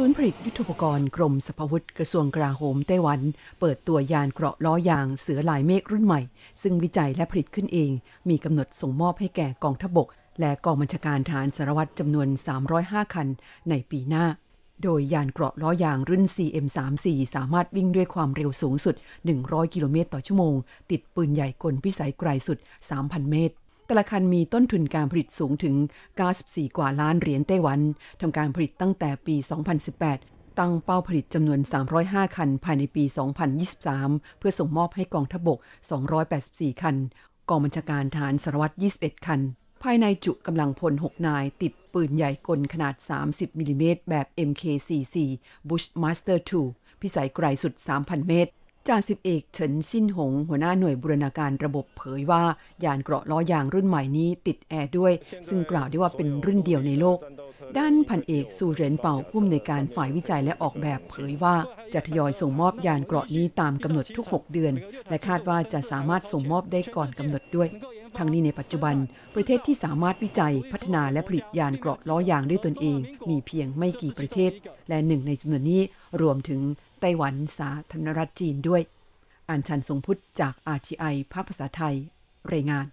ศูนย์ผลิตยุทธปกรณ์กรมสรรพวุธกระทรวงกลาโหมไต้หวัน เปิดตัวยานเกราะล้อยางเสือลายเมฆรุ่นใหม่ ซึ่งวิจัยและผลิตขึ้นเอง มีกำหนดส่งมอบให้แก่กองทบกและกองบัญชาการฐานสารวัตรจำนวน 305 คันในปีหน้า โดยยานเกราะล้อยางรุ่น CM34 สามารถวิ่งด้วยความเร็วสูงสุด 100 กิโลเมตรต่อชั่วโมง ติดปืนใหญ่กลพิสัยไกลสุด 3,000 เมตรแต่ละคันมีต้นทุนการผลิตสูงถึง 94 กว่าล้านเหรียญไต้หวัน ทำการผลิตตั้งแต่ปี 2018 ตั้งเป้าผลิตจำนวน 305 คัน ภายในปี 2023 เพื่อส่งมอบให้กองทบก 284 คัน กองบัญชาการฐานสารวัตร21 คัน ภายในจุกำลังพล 6 นาย ติดปืนใหญ่กลขนาด 30มิลิเมตรแบบ MK44 Bushmaster II พิสัยไกลสุด 3,000 เมตรจ่าสิบเอกเฉินซินหงหัวหน้าหน่วยบูรณาการระบบเผยว่า ยานเกราะล้อยางรุ่นใหม่นี้ติดแอร์ด้วย ซึ่งกล่าวได้ว่าเป็นรุ่นเดียวในโลก ด้านพันเอกสุเรนเป่าผู้อำนวยการฝ่ายวิจัยและออกแบบเผยว่าจะทยอยส่งมอบยานเกราะนี้ตามกำหนดทุก 6 เดือน และคาดว่าจะสามารถส่งมอบได้ก่อนกำหนดด้วย ทั้งนี้ในปัจจุบัน ประเทศที่สามารถวิจัยพัฒนาและผลิตยานเกราะล้อยางด้วยตนเอง มีเพียงไม่กี่ประเทศ และหนึ่งในจำนวนนี้รวมถึงไต้หวัน สาธารณรัฐจีนด้วย อ่านชันทรงพุทธจาก RTI ภาคภาษาไทยรายงาน